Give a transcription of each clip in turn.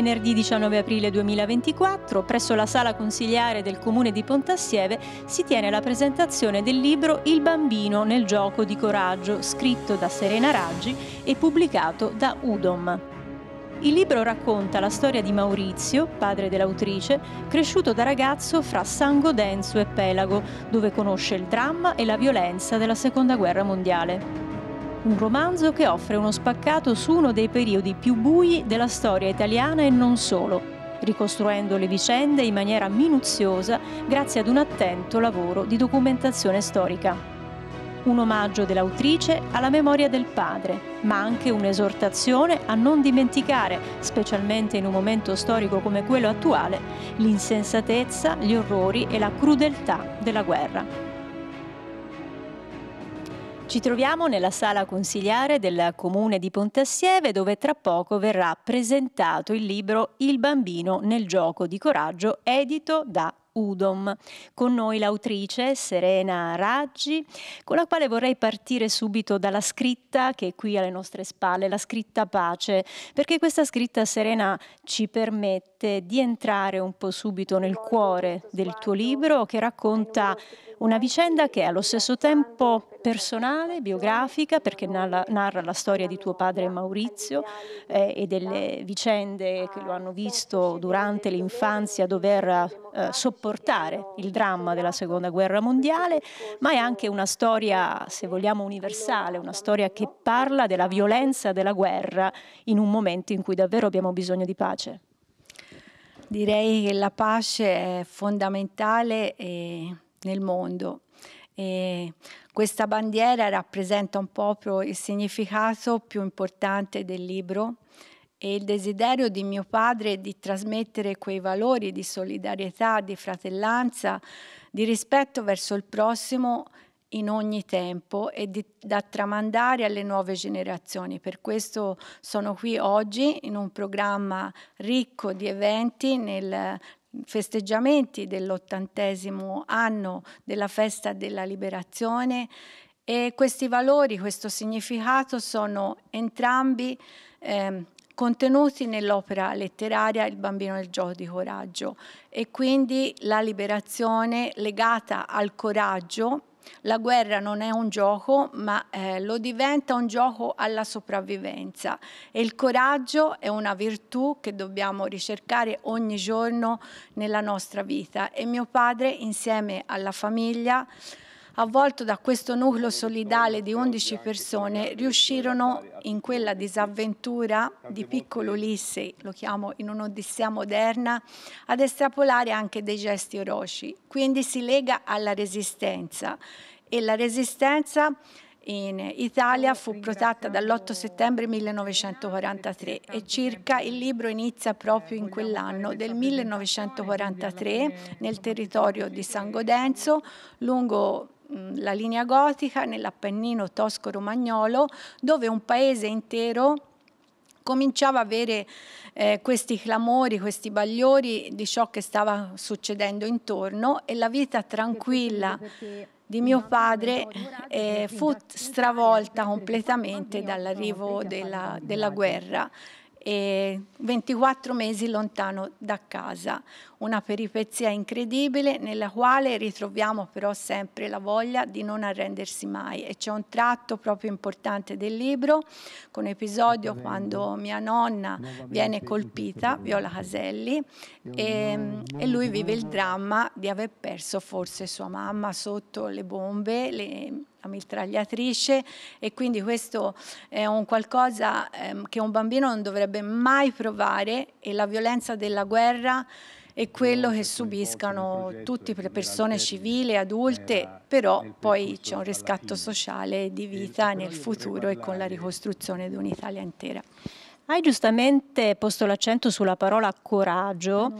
venerdì 19 aprile 2024 presso la sala consigliare del comune di Pontassieve si tiene la presentazione del libro Il bambino nel gioco di coraggio scritto da Serena Raggi e pubblicato da Udom. Il libro racconta la storia di Maurizio, padre dell'autrice, cresciuto da ragazzo fra San Godenzo e Pelago, dove conosce il dramma e la violenza della Seconda Guerra Mondiale un romanzo che offre uno spaccato su uno dei periodi più bui della storia italiana e non solo, ricostruendo le vicende in maniera minuziosa grazie ad un attento lavoro di documentazione storica. Un omaggio dell'autrice alla memoria del padre, ma anche un'esortazione a non dimenticare, specialmente in un momento storico come quello attuale, l'insensatezza, gli orrori e la crudeltà della guerra. Ci troviamo nella sala consigliare del comune di Pontassieve dove tra poco verrà presentato il libro Il bambino nel gioco di coraggio edito da Udom. Con noi l'autrice Serena Raggi, con la quale vorrei partire subito dalla scritta che è qui alle nostre spalle, la scritta pace, perché questa scritta Serena ci permette di entrare un po' subito nel cuore del tuo libro che racconta una vicenda che è allo stesso tempo personale, biografica, perché narra, narra, la storia di tuo padre Maurizio eh, e delle vicende che lo hanno visto durante l'infanzia dover eh, sopportare il dramma della seconda guerra mondiale, ma è anche una storia, se vogliamo, universale, una storia che parla della violenza della guerra in un momento in cui davvero abbiamo bisogno di pace. Direi che la pace è fondamentale eh, nel mondo. Eh, questa bandiera rappresenta un po' il significato più importante del libro e il desiderio di mio padre di trasmettere quei valori di solidarietà, di fratellanza, di rispetto verso il prossimo in ogni tempo e di, da tramandare alle nuove generazioni. Per questo sono qui oggi in un programma ricco di eventi nel, festeggiamenti dell'ottantesimo anno della festa della liberazione e questi valori, questo significato sono entrambi eh, contenuti nell'opera letteraria Il bambino del gioco di coraggio e quindi la liberazione legata al coraggio la guerra non è un gioco, ma eh, lo diventa un gioco alla sopravvivenza e il coraggio è una virtù che dobbiamo ricercare ogni giorno nella nostra vita e mio padre insieme alla famiglia avvolto da questo nucleo solidale di 11 persone, riuscirono in quella disavventura di piccolo Ulisse, lo chiamo in un'odissea moderna, ad estrapolare anche dei gesti oroci. Quindi si lega alla resistenza e la resistenza in Italia fu protratta dall'8 settembre 1943 e circa il libro inizia proprio in quell'anno del 1943 nel territorio di San Godenzo lungo la linea gotica nell'Appennino tosco-romagnolo, dove un paese intero cominciava a avere eh, questi clamori, questi bagliori di ciò che stava succedendo intorno e la vita tranquilla di mio padre eh, fu stravolta completamente dall'arrivo della, della guerra e 24 mesi lontano da casa. Una peripezia incredibile nella quale ritroviamo però sempre la voglia di non arrendersi mai e c'è un tratto proprio importante del libro con episodio quando mia nonna viene colpita, Viola Caselli, e, e lui vive il dramma di aver perso forse sua mamma sotto le bombe, le, la mitragliatrice e quindi questo è un qualcosa ehm, che un bambino non dovrebbe mai provare e la violenza della guerra è quello che subiscano tutte le persone civili, adulte, però poi c'è un riscatto sociale di vita nel futuro e con la ricostruzione di un'Italia intera. Hai giustamente posto l'accento sulla parola coraggio,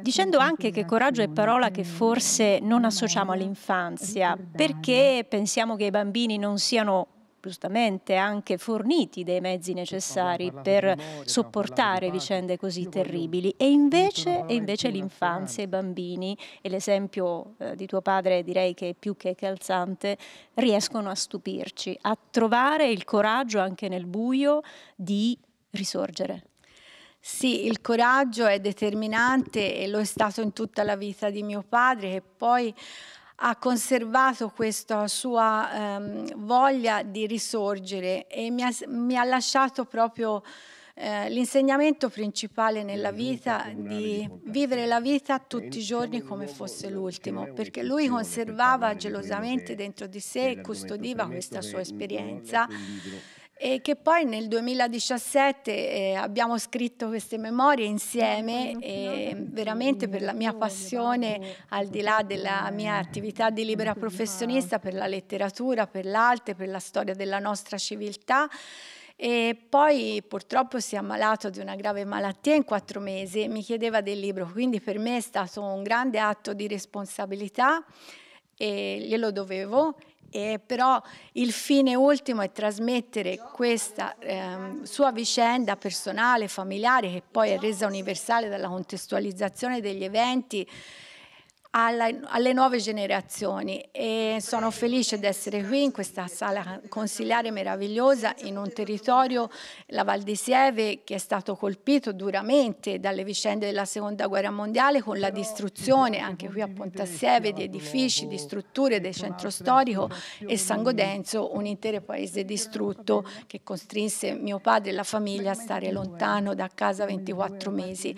dicendo anche che coraggio è parola che forse non associamo all'infanzia, perché pensiamo che i bambini non siano giustamente anche forniti dei mezzi necessari per sopportare vicende così terribili e invece, e invece l'infanzia, i bambini e l'esempio eh, di tuo padre direi che è più che calzante riescono a stupirci, a trovare il coraggio anche nel buio di risorgere. Sì, il coraggio è determinante e lo è stato in tutta la vita di mio padre che poi ha conservato questa sua ehm, voglia di risorgere e mi ha, mi ha lasciato proprio eh, l'insegnamento principale nella vita di vivere la vita tutti i giorni come fosse l'ultimo, perché lui conservava gelosamente dentro di sé e custodiva questa sua esperienza e che poi nel 2017 eh, abbiamo scritto queste memorie insieme e veramente per la mia passione, al di là della mia attività di libera professionista, per la letteratura, per l'arte, per la storia della nostra civiltà. E poi purtroppo si è ammalato di una grave malattia in quattro mesi e mi chiedeva del libro, quindi per me è stato un grande atto di responsabilità e glielo dovevo e però il fine ultimo è trasmettere questa eh, sua vicenda personale, familiare, che poi è resa universale dalla contestualizzazione degli eventi, alla, alle nuove generazioni e sono felice di essere qui in questa sala consiliare meravigliosa in un territorio, la Val di Sieve, che è stato colpito duramente dalle vicende della Seconda Guerra Mondiale con la distruzione anche qui a Pontassieve di edifici, di strutture, del centro storico e San Godenzo, un intero paese distrutto che costrinse mio padre e la famiglia a stare lontano da casa 24 mesi.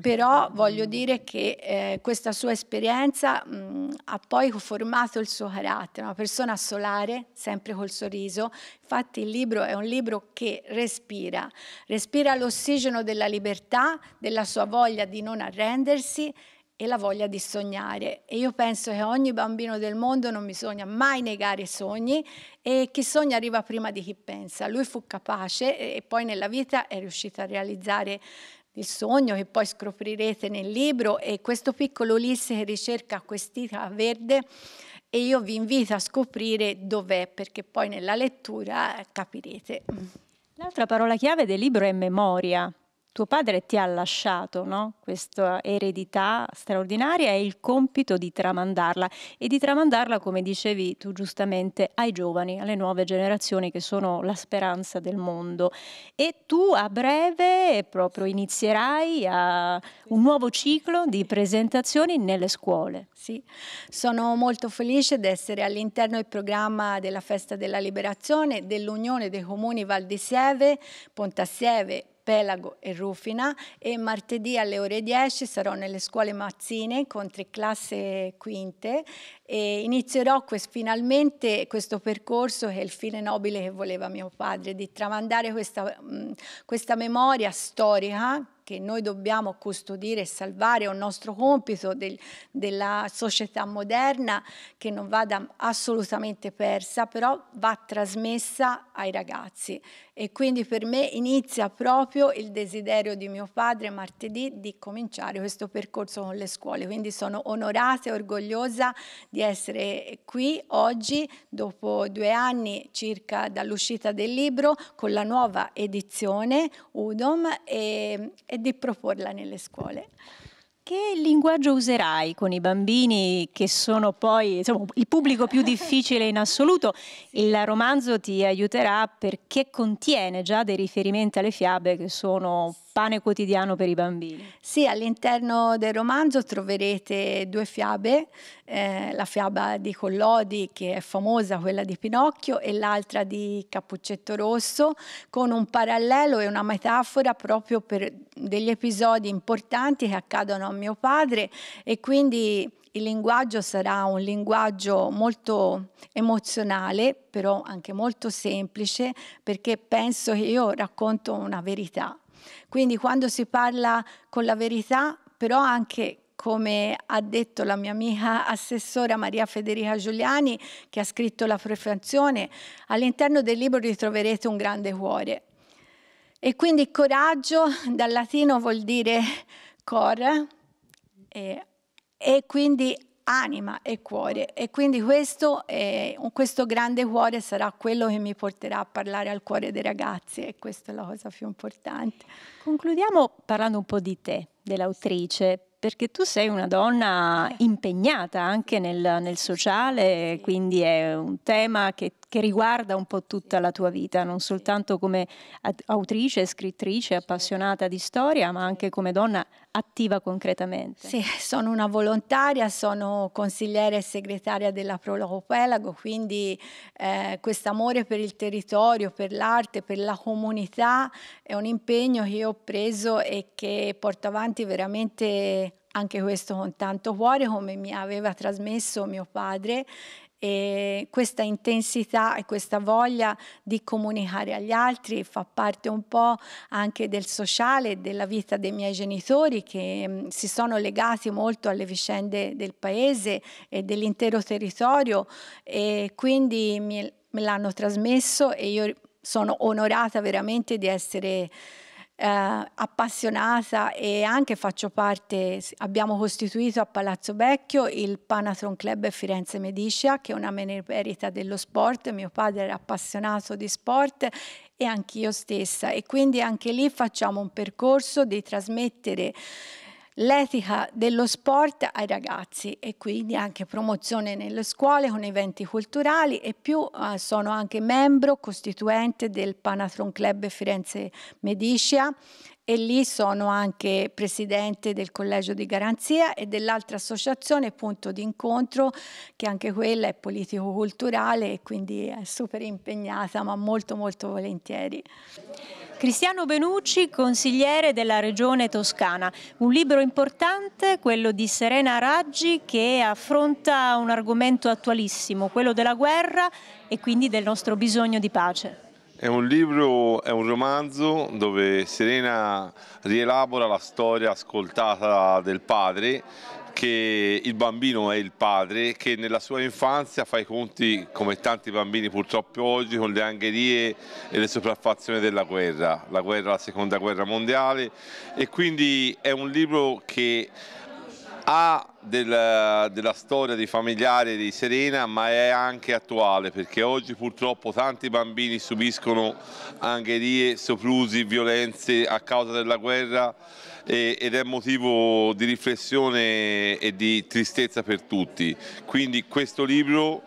Però voglio dire che eh, questa sua esperienza esperienza mh, mm, ha poi formato il suo carattere, una persona solare, sempre col sorriso. Infatti il libro è un libro che respira, respira l'ossigeno della libertà, della sua voglia di non arrendersi e la voglia di sognare. E io penso che ogni bambino del mondo non bisogna mai negare i sogni e chi sogna arriva prima di chi pensa. Lui fu capace e poi nella vita è riuscito a realizzare il sogno che poi scoprirete nel libro e questo piccolo Ulisse che ricerca quest'ita verde e io vi invito a scoprire dov'è perché poi nella lettura capirete. L'altra parola chiave del libro è memoria tuo padre ti ha lasciato no? questa eredità straordinaria e il compito di tramandarla e di tramandarla, come dicevi tu giustamente, ai giovani, alle nuove generazioni che sono la speranza del mondo. E tu a breve proprio inizierai a un nuovo ciclo di presentazioni nelle scuole. Sì, sono molto felice di essere all'interno del programma della Festa della Liberazione dell'Unione dei Comuni Val di Sieve, Pontassieve, Pelago e Rufina e martedì alle ore 10 sarò nelle scuole Mazzine con tre classe quinte e inizierò quest, finalmente questo percorso che è il fine nobile che voleva mio padre, di tramandare questa, questa memoria storica che noi dobbiamo custodire e salvare, è un nostro compito del, della società moderna che non vada assolutamente persa, però va trasmessa ai ragazzi e quindi per me inizia proprio il desiderio di mio padre martedì di cominciare questo percorso con le scuole. Quindi sono onorata e orgogliosa di essere qui oggi dopo due anni circa dall'uscita del libro con la nuova edizione Udom e, e di proporla nelle scuole. Che linguaggio userai con i bambini che sono poi insomma, il pubblico più difficile in assoluto? Il romanzo ti aiuterà perché contiene già dei riferimenti alle fiabe che sono pane quotidiano per i bambini. Sì, all'interno del romanzo troverete due fiabe, eh, la fiaba di Collodi che è famosa, quella di Pinocchio, e l'altra di Cappuccetto Rosso, con un parallelo e una metafora proprio per degli episodi importanti che accadono a mio padre e quindi il linguaggio sarà un linguaggio molto emozionale, però anche molto semplice, perché penso che io racconto una verità. Quindi quando si parla con la verità, però anche come ha detto la mia amica assessora Maria Federica Giuliani, che ha scritto la prefazione, all'interno del libro ritroverete un grande cuore. E quindi coraggio dal latino vuol dire cor, e, eh, e quindi anima e cuore e quindi questo, è, questo, grande cuore sarà quello che mi porterà a parlare al cuore dei ragazzi e questa è la cosa più importante. Concludiamo parlando un po' di te, dell'autrice, perché tu sei una donna impegnata anche nel, nel sociale, quindi è un tema che che riguarda un po' tutta la tua vita, non soltanto come autrice, scrittrice, appassionata di storia, ma anche come donna attiva concretamente. Sì, sono una volontaria, sono consigliere e segretaria della Prolopopelago, quindi eh, questo amore per il territorio, per l'arte, per la comunità è un impegno che io ho preso e che porto avanti veramente anche questo con tanto cuore come mi aveva trasmesso mio padre e questa intensità e questa voglia di comunicare agli altri fa parte un po' anche del sociale, e della vita dei miei genitori che mm, si sono legati molto alle vicende del paese e dell'intero territorio e quindi me l'hanno trasmesso e io sono onorata veramente di essere eh, appassionata e anche faccio parte, abbiamo costituito a Palazzo Vecchio il Panatron Club Firenze Medicia, che è una meneperita dello sport, mio padre era appassionato di sport e anch'io stessa e quindi anche lì facciamo un percorso di trasmettere l'etica dello sport ai ragazzi e quindi anche promozione nelle scuole con eventi culturali e più eh, sono anche membro costituente del Panatron Club Firenze Medicia e lì sono anche presidente del collegio di garanzia e dell'altra associazione punto di incontro che anche quella è politico-culturale e quindi è super impegnata ma molto molto volentieri. Cristiano Benucci, consigliere della regione toscana. Un libro importante, quello di Serena Raggi, che affronta un argomento attualissimo, quello della guerra e quindi del nostro bisogno di pace. È un libro, è un romanzo dove Serena rielabora la storia ascoltata del padre che il bambino è il padre che nella sua infanzia fa i conti come tanti bambini purtroppo oggi con le angherie e le sopraffazioni della guerra, la guerra, la seconda guerra mondiale e quindi è un libro che ha della, eh, della storia dei familiari di Serena ma è anche attuale perché oggi purtroppo tanti bambini subiscono angherie, soprusi, violenze a causa della guerra ed è motivo di riflessione e di tristezza per tutti. Quindi questo libro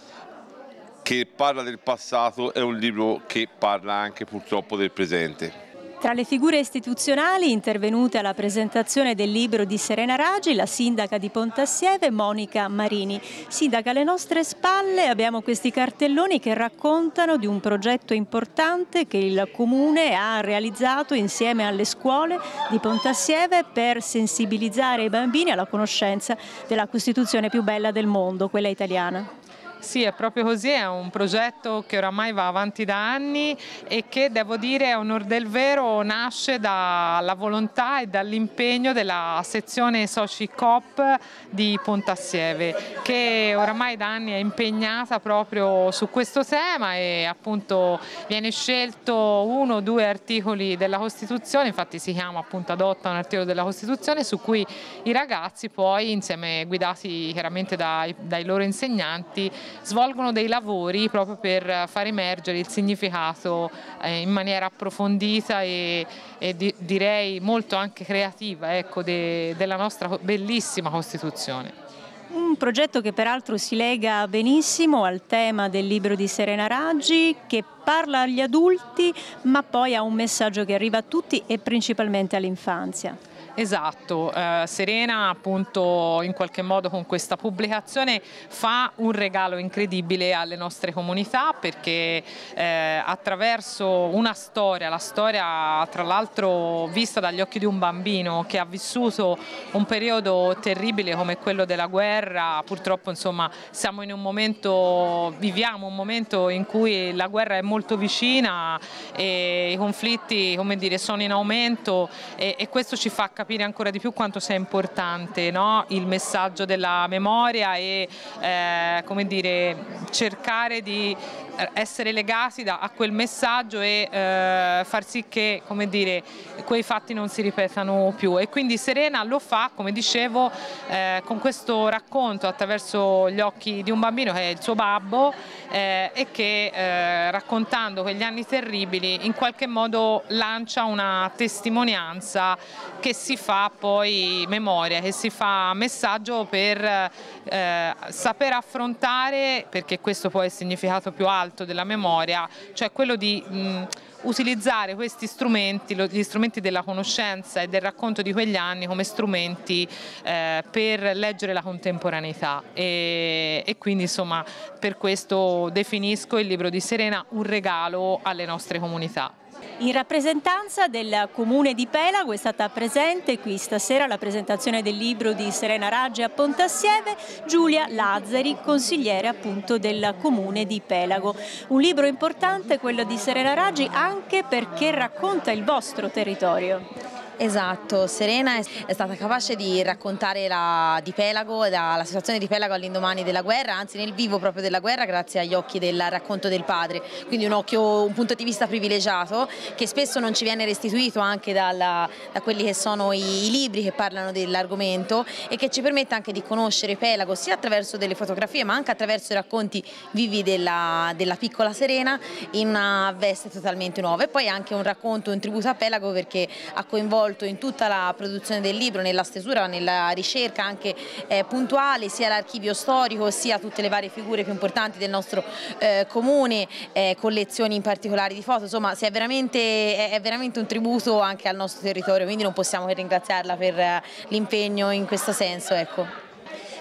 che parla del passato è un libro che parla anche purtroppo del presente. Tra le figure istituzionali intervenute alla presentazione del libro di Serena Raggi, la sindaca di Pontassieve Monica Marini. Sindaca, alle nostre spalle abbiamo questi cartelloni che raccontano di un progetto importante che il Comune ha realizzato insieme alle scuole di Pontassieve per sensibilizzare i bambini alla conoscenza della Costituzione più bella del mondo, quella italiana. Sì, è proprio così, è un progetto che oramai va avanti da anni e che devo dire a onor del vero nasce dalla volontà e dall'impegno della sezione soci COP di Pontassieve che oramai da anni è impegnata proprio su questo tema e appunto viene scelto uno o due articoli della Costituzione, infatti si chiama appunto adotta un articolo della Costituzione su cui i ragazzi poi insieme guidati chiaramente dai, dai loro insegnanti svolgono dei lavori proprio per eh, far emergere il significato eh, in maniera approfondita e, e di, direi molto anche creativa ecco, de, della nostra bellissima Costituzione. Un progetto che peraltro si lega benissimo al tema del libro di Serena Raggi che parla agli adulti ma poi ha un messaggio che arriva a tutti e principalmente all'infanzia. Esatto, eh, Serena appunto in qualche modo con questa pubblicazione fa un regalo incredibile alle nostre comunità perché eh, attraverso una storia, la storia tra l'altro vista dagli occhi di un bambino che ha vissuto un periodo terribile come quello della guerra, purtroppo insomma siamo in un momento, viviamo un momento in cui la guerra è molto vicina e i conflitti come dire, sono in aumento e, e questo ci fa capire capire ancora di più quanto sia importante no? il messaggio della memoria e eh, come dire, cercare di eh, essere legati da, a quel messaggio e eh, far sì che come dire, quei fatti non si ripetano più e quindi Serena lo fa come dicevo eh, con questo racconto attraverso gli occhi di un bambino che è il suo babbo eh, e che eh, raccontando quegli anni terribili in qualche modo lancia una testimonianza che si fa poi memoria, che si fa messaggio per eh, saper affrontare, perché questo poi è il significato più alto della memoria, cioè quello di... Mh, utilizzare questi strumenti, gli strumenti della conoscenza e del racconto di quegli anni come strumenti eh, per leggere la contemporaneità e, e, quindi insomma per questo definisco il libro di Serena un regalo alle nostre comunità. In rappresentanza del comune di Pelago è stata presente qui stasera la presentazione del libro di Serena Raggi a Pontassieve Giulia Lazzari, consigliere appunto del comune di Pelago. Un libro importante quello di Serena Raggi anche perché racconta il vostro territorio. Esatto, Serena è stata capace di raccontare la, di Pelago, la, la situazione di Pelago all'indomani della guerra, anzi nel vivo proprio della guerra grazie agli occhi del racconto del padre, quindi un, occhio, un punto di vista privilegiato che spesso non ci viene restituito anche dalla, da quelli che sono i, i libri che parlano dell'argomento e che ci permette anche di conoscere Pelago sia attraverso delle fotografie ma anche attraverso i racconti vivi della, della piccola Serena in una veste totalmente nuova e poi anche un racconto, un tributo a Pelago perché ha coinvolto coinvolto in tutta la produzione del libro, nella stesura, nella ricerca anche eh, puntuale, sia l'archivio storico sia tutte le varie figure più importanti del nostro eh, comune, eh, collezioni in particolare di foto, insomma è veramente, è veramente, un tributo anche al nostro territorio, quindi non possiamo che ringraziarla per eh, l'impegno in questo senso. Ecco.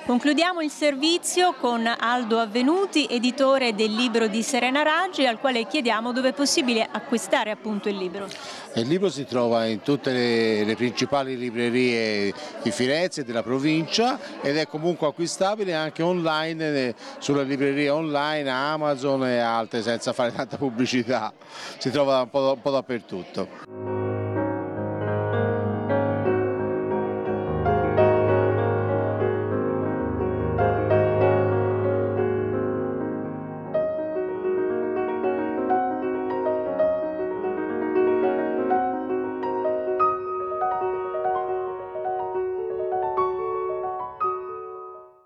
Concludiamo il servizio con Aldo Avvenuti, editore del libro di Serena Raggi, al quale chiediamo dove è possibile acquistare appunto il libro. Il libro si trova in tutte le, le principali librerie di Firenze e della provincia ed è comunque acquistabile anche online, eh, sulla libreria online, Amazon e altre, senza fare tanta pubblicità. Si trova un po', un po dappertutto.